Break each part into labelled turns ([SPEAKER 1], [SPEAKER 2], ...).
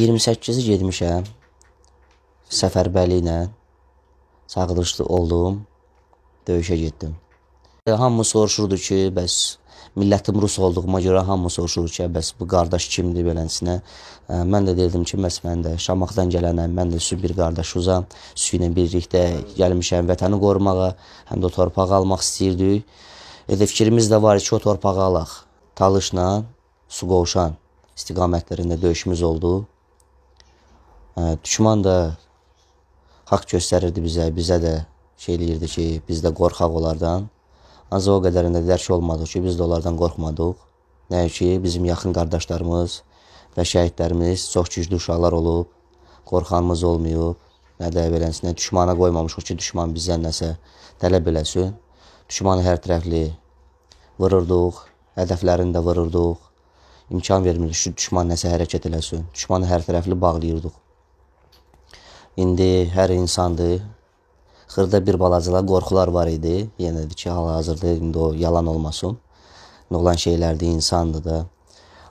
[SPEAKER 1] 28-i getmişəm. Səfərbəli ilə çağırışlı oldum. Döyüşə getdim. E, hamı soruşurdu ki, bəs millətim rus olduğuma görə hamı soruşur ki, bəs bu qardaş kimdir beləsinə. E, mən də dedim ki, bəs mən də Şamaxıdan gələnəm, mən də sübh bir qardaşuzam. Sü ilə birlikdə gəlmişəm vətəni qorumağa, həm də torpağı almaq istəyirdik. Elə fikrimiz də var ki, o torpağı alaq. Talışla, Suqovşan istiqamətlərində döyüşümüz oldu. Düşman da haqq göstərirdi bizə, bizə də şey eləyirdi ki, biz də qorxaq onlardan. Ancaq o qədərində dərk olmadı ki, biz də onlardan qorxmadıq. Nəyə ki, bizim yaxın qardaşlarımız və şəhidlərimiz çox güclü uşaqlar olub, qorxanımız olmayıb, nə də beləsinə düşmana qoymamışıq ki, düşman bizdən nəsə tələb eləsin. Düşmanı hər tərəfli vururduq, hədəflərini də vururduq. İmkan vermirdik ki, düşman nəsə hərəkət eləsin. Düşmanı hər tərəfli bağlayırdıq. İndi hər insandır. Xırda bir balacala qorxular var idi. Yenə yəni, də ki, hal-hazırda indi o yalan olmasın. Olan şeylərdir, insandır da.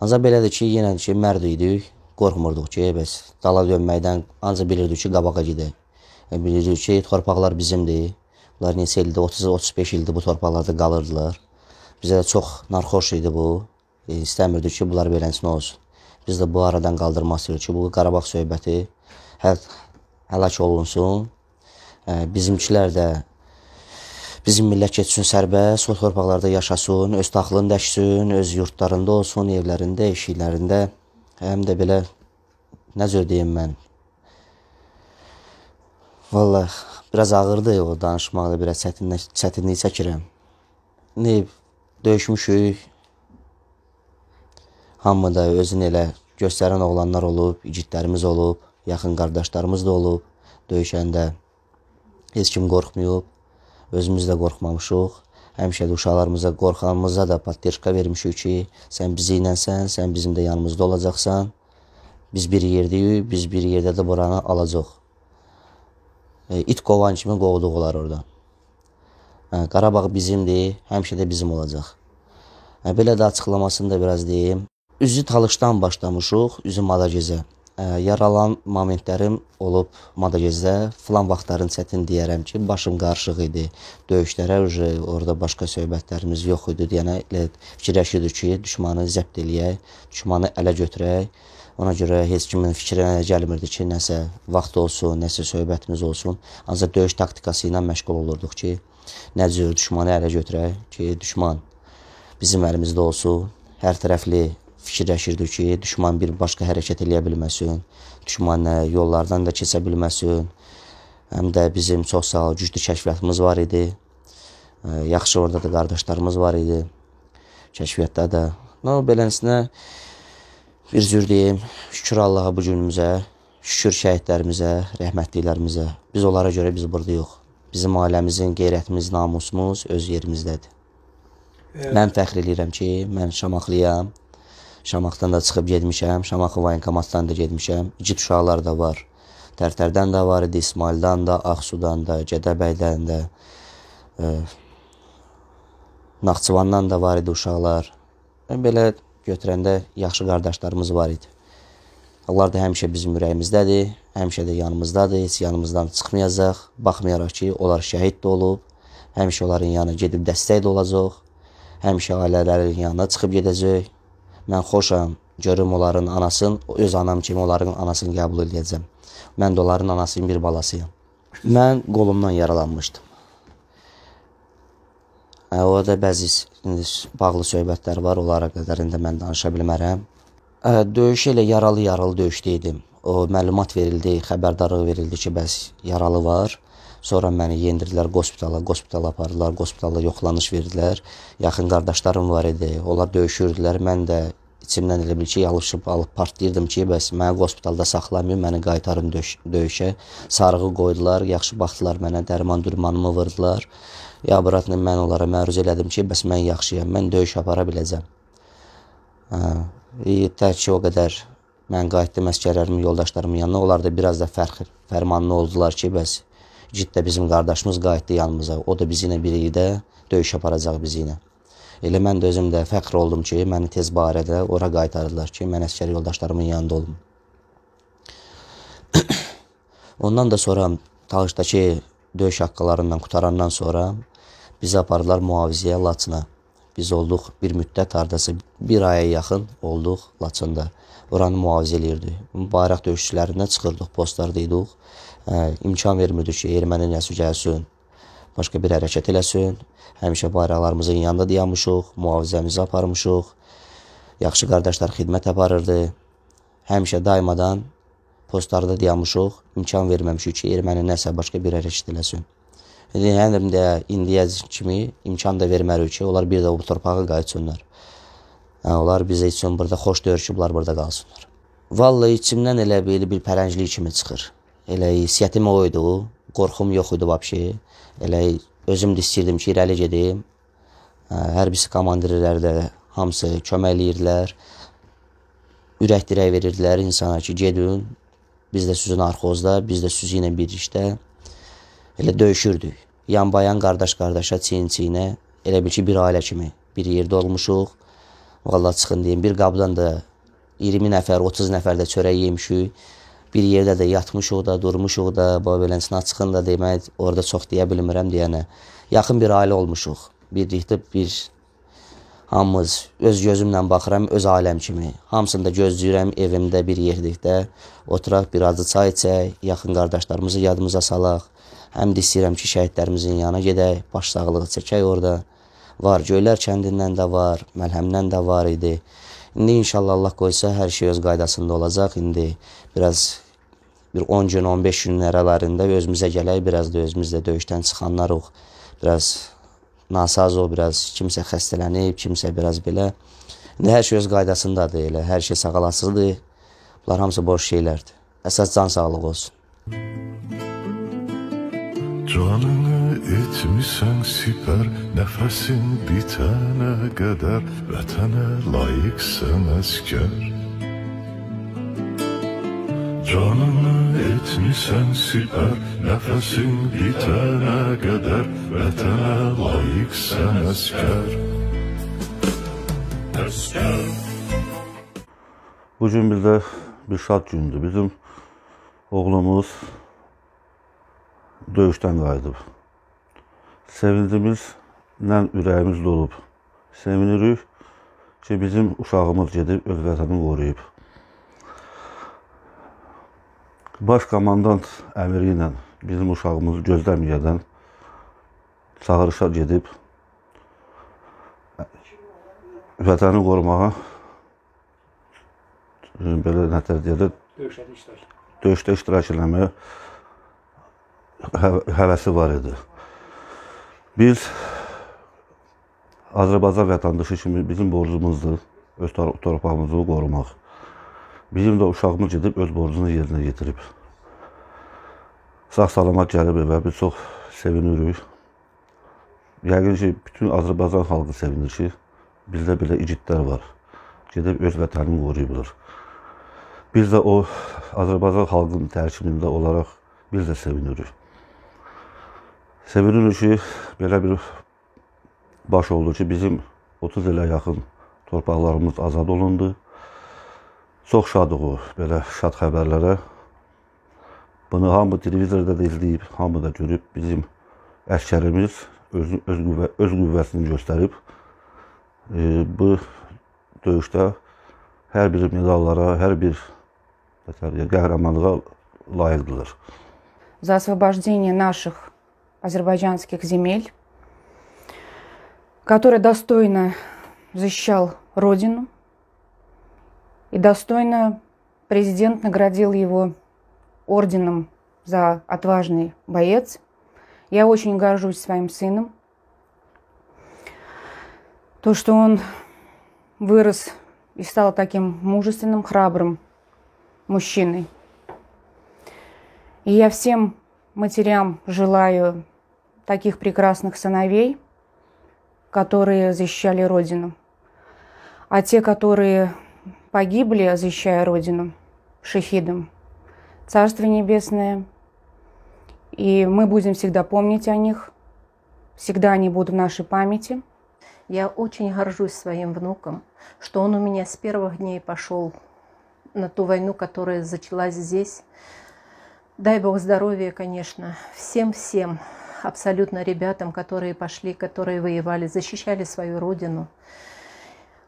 [SPEAKER 1] Ancaq belədir ki, yenə ki, mərd idik, qorxmurduq ki, bəs dala dönməkdən ancaq bilirdik ki, qabağa gedək. E, bilirdik ki, torpaqlar bizimdir. Bunlar neçə ildir, 30-35 ildir bu torpaqlarda qalırdılar. Bizə də çox narxoş idi bu. E, istəmirdik ki, bunlar beləsinə olsun. Biz də bu aradan qaldırmaq istəyirik ki, bu Qarabağ söhbəti hər həlak olunsun. Bizimkilər də bizim millət keçsin sərbəst, soy torpaqlarda yaşasın, öz taxılını dəksin, öz yurtlarında olsun, evlərində, eşiklərində. Həm də belə nə cür deyim mən? Vallah, biraz ağırdır o danışmaqda, biraz çətinlik, çətinlik çəkirəm. Nə döyüşmüşük. Hamı da özün elə göstərən oğlanlar olub, igidlərimiz olub yaxın qardaşlarımız da olub döyüşəndə. Heç kim qorxmayıb. Özümüz də qorxmamışıq. Həmişə də uşaqlarımıza, qorxanımıza da patdirka vermişik ki, sən bizi ilənsən, sən bizim də yanımızda olacaqsan. Biz bir yerdəyik, biz bir yerdə də buranı alacaq. E, it qovan kimi qovduq onlar oradan. Hə, Qarabağ bizimdir, həmişə də bizim olacaq. Hə, belə də açıqlamasını da biraz deyim. Üzü Talışdan başlamışıq, üzü Madagezə yaralan momentlərim olub Madagezdə filan vaxtların çətin deyərəm ki, başım qarışıq idi. Döyüşlərə uje orada başqa söhbətlərimiz yox idi. Yəni elə fikirləşirdik ki, düşmanı zəbt eləyək, düşmanı ələ götürək. Ona görə heç kimin fikrinə gəlmirdi ki, nəsə vaxt olsun, nəsə söhbətimiz olsun. Ancaq döyüş taktikası ilə məşğul olurduq ki, nə cür düşmanı ələ götürək ki, düşman bizim əlimizdə olsun, hər tərəfli fikirləşirdik ki, düşman bir başqa hərəkət eləyə bilməsin, düşman yollardan da keçə bilməsin. Həm də bizim çox sağ güclü kəşfiyyatımız var idi. E, yaxşı orada da qardaşlarımız var idi. Kəşfiyyatda da. No, beləsinə bir cür deyim, şükür Allaha bu günümüzə, şükür şəhidlərimizə, rəhmətliklərimizə. Biz onlara görə biz buradayıq. Bizim ailəmizin qeyrətimiz, namusumuz öz yerimizdədir. Mən fəxr eləyirəm ki, mən Şamaxlıyam. Şamaxdan da çıxıb getmişəm, Şamaxı Vaynkomatdan da getmişəm. İgid uşaqlar da var. Tərtərdən də var idi, İsmaildan da, Ağsudan da, Gədəbəydən də. E, Naxçıvandan da var idi uşaqlar. Belə götürəndə yaxşı qardaşlarımız var idi. Onlar da həmişə bizim ürəyimizdədir, həmişə də yanımızdadır, heç yanımızdan çıxmayacaq. Baxmayaraq ki, onlar şəhid də olub, həmişə onların yanına gedib dəstək də olacaq. Həmişə ailələrinin yanına çıxıb gedəcək. Mən xoşam, görüm onların anasını, öz anam kimi onların anasını qəbul edəcəm. Mən də onların anasının bir balasıyam. Mən qolumdan yaralanmışdım. Hə, orada bəzi indi bağlı söhbətlər var, onlara qədər indi mən danışa bilmərəm. Hə, döyüş elə yaralı-yaralı döyüşdə idim. O məlumat verildi, xəbərdarlıq verildi ki, bəs yaralı var. Sonra məni yendirdilər hospitala, hospitala apardılar, hospitala yoxlanış verdilər. Yaxın qardaşlarım var idi. Onlar döyüşürdülər, mən də içimdən elə bil ki, yalışıb alıb partlayırdım ki, bəs məni hospitalda saxlamayın, məni qaytarın döş döyüşə. Sarığı qoydular, yaxşı baxdılar mənə, dərman-dürmanımı vurdular. Ya bratla mən onlara məruz elədim ki, bəs mən yaxşıyam, mən döyüş apara biləcəm. Hə, tək ki, o qədər mən qayıtdım əskərlərimin, yoldaşlarımın yanına. Onlar da biraz da fərq fərmanlı oldular ki, bəs Ciddə bizim qardaşımız qayıtdı yanımıza. O da bizi ilə biri də döyüş aparacaq bizi ilə. Elə mən də özüm də fəxr oldum ki, məni tez barədə ora qaytardılar ki, mən əsgər yoldaşlarımın yanında olum. Ondan da sonra Talışdakı döyüş haqqalarından qutarandan sonra bizi apardılar mühafizəyə Laçına. Biz olduq bir müddət hardasa bir aya yaxın olduq Laçında. Oranı mühafizə eləyirdi. Mübarək döyüşçülərindən çıxırdıq, postlarda idiq. Hə, imkan vermirdi ki, erməni nəsi gəlsin başqa bir hərəkət eləsin. Həmişə bayraqlarımızın yanında dayanmışıq, mühafizəmizi aparmışıq. Yaxşı qardaşlar xidmət aparırdı. Həmişə daymadan postlarda dayanmışıq, imkan verməmişik ki, erməni nəsə başqa bir hərəkət eləsin. Deyəndim də indiyə kimi imkan da verməliyik ki, onlar bir də bu torpağa qayıtsınlar. Hə, onlar bizə üçün burada xoş döyüşüblər, burada qalsınlar. Vallahi içimdən elə belə bir pərənclik kimi çıxır. Elə hissiyyətim o idi o qorxum yox idi vəbşi. Elə özüm də istəyirdim ki, irəli gedim. Hərbisi komandirlər də hamısı köməkləyirdilər. Ürək dirək verirdilər insana ki, gedin. Biz də sizin arxozda, biz də sizi ilə birlikdə elə döyüşürdük. Yanbayan qardaş-qardaşa, çiyin-çiyinə, elə bil ki, bir ailə kimi bir yerdə olmuşuq. Valla çıxın deyim, bir qabdan da 20 nəfər, 30 nəfər də çörək yemişik bir yerdədir, yatmışıq da, durmuşuq da, babeləsinə çıxın da demək, orada çox deyə bilmirəm deyənə. Yaxın bir ailə olmuşuq. Birlikdə bir hamımız öz gözümlə baxıram öz ailəm kimi. Hamısını da gözləyirəm evimdə bir yerlikdə. Oturaq, bir azı çay içək, yaxın qardaşlarımızı yadımıza salaq. Həm də istəyirəm ki, şəhidlərimizin yanına gedək, başsağlığı çəkək orada. Var Göylər kəndindən də var, Məlhəmdən də var idi. İndi inşallah Allah qoysa hər şey öz qaydasında olacaq. İndi biraz bir 10 gün, 15 günün aralarında özümüzə gələk, biraz da özümüzdə döyüşdən çıxanlarıq. Biraz nasaz o, biraz kimsə xəstələnib, kimsə biraz belə. İndi hər şey öz qaydasındadır elə, hər şey sağalasıdır. Bunlar hamısı boş şeylərdir. Əsas can sağlığı olsun. Müzik
[SPEAKER 2] Canını etmişsen siper Nefesin bitene kadar Vətənə layıqsan asker. Canını etmişsen siper Nefesin bitene kadar Vətənə layıqsan əskər asker. Bu gün bir də bir şad gündür. Bizim oğlumuz döyüşdən qayıdıb. Sevincimizlə ürəyimiz dolub. Sevinirik ki, bizim uşağımız gedib öz vətənini qoruyub. Baş komandant əmri ilə bizim uşağımızı gözləməyədən çağırışa gedib vətəni qorumağa e, belə nətər deyilir? Döyüşdə iştirak eləməyə hə həvəsi var idi. Biz Azərbaycan vətəndaşı kimi bizim borcumuzdur öz torpağımızı qorumaq. Bizim də uşağımız gedib öz borcunu yerinə yetirib. Sağ-salamat gəlib evə, biz çox sevinirik. Yəqin ki, bütün Azərbaycan xalqı sevinir ki, bizdə belə igidlər var. Gedib öz vətənini qoruyublar. Biz də o Azərbaycan xalqının tərkibində olaraq biz də sevinirik. Sevinirik ki, belə bir baş oldu ki, bizim 30 ilə yaxın torpaqlarımız azad olundu. Çox şadıq belə şad xəbərlərə. Bunu hamı televizorda da izləyib, hamı da görüb. Bizim əskərimiz öz, öz, qüvvə, öz qüvvəsini göstərib. E, bu döyüşdə hər bir medallara, hər bir qəhrəmanlığa layiqdilər.
[SPEAKER 3] За освобождение наших азербайджанских земель, который достойно защищал Родину и достойно президент наградил его орденом за отважный боец. Я очень горжусь своим сыном. То, что он вырос и стал таким мужественным, храбрым мужчиной. И я всем Матерям желаю таких прекрасных сыновей, которые защищали Родину. А те, которые погибли, защищая Родину, шахидам, Царство Небесное. И мы будем всегда помнить о них, всегда они будут в нашей памяти.
[SPEAKER 4] Я очень горжусь своим внуком, что он у меня с первых дней пошел на ту войну, которая началась здесь, Дай бог здоровья, конечно, всем-всем, абсолютно ребятам, которые пошли, которые воевали, защищали свою родину.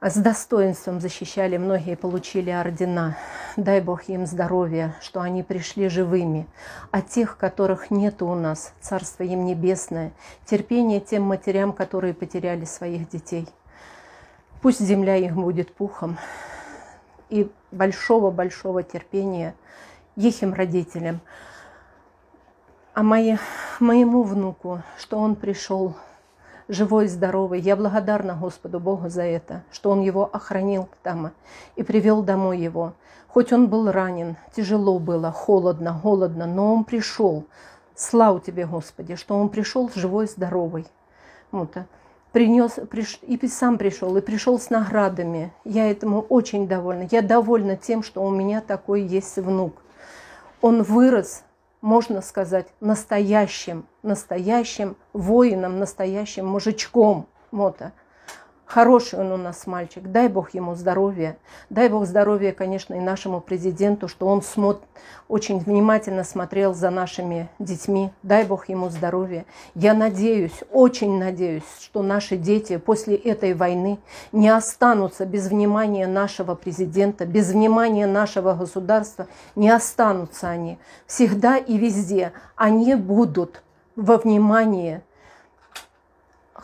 [SPEAKER 4] А с достоинством защищали, многие получили ордена. Дай Бог им здоровья, что они пришли живыми. А тех, которых нет у нас, Царство им небесное, терпение тем матерям, которые потеряли своих детей. Пусть земля их будет пухом и большого-большого терпения – их родителям, а мои, моему внуку, что он пришел живой здоровый. Я благодарна Господу Богу за это, что Он его охранил там и привел домой его. Хоть он был ранен, тяжело было, холодно, голодно, но он пришел. Слава тебе, Господи, что он пришел живой и здоровый. Вот. Принес, приш, и сам пришел, и пришел с наградами. Я этому очень довольна. Я довольна тем, что у меня такой есть внук он вырос, можно сказать, настоящим, настоящим воином, настоящим мужичком. Вот. Хороший он у нас мальчик. Дай Бог ему здоровья. Дай Бог здоровья, конечно, и нашему президенту, что он смот... очень внимательно смотрел за нашими детьми. Дай Бог ему здоровья. Я надеюсь, очень надеюсь, что наши дети после этой войны не останутся без внимания нашего президента, без внимания нашего государства. Не останутся они. Всегда и везде они будут во внимании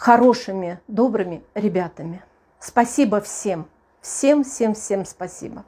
[SPEAKER 4] хорошими, добрыми ребятами. Спасибо всем. Всем, всем, всем спасибо.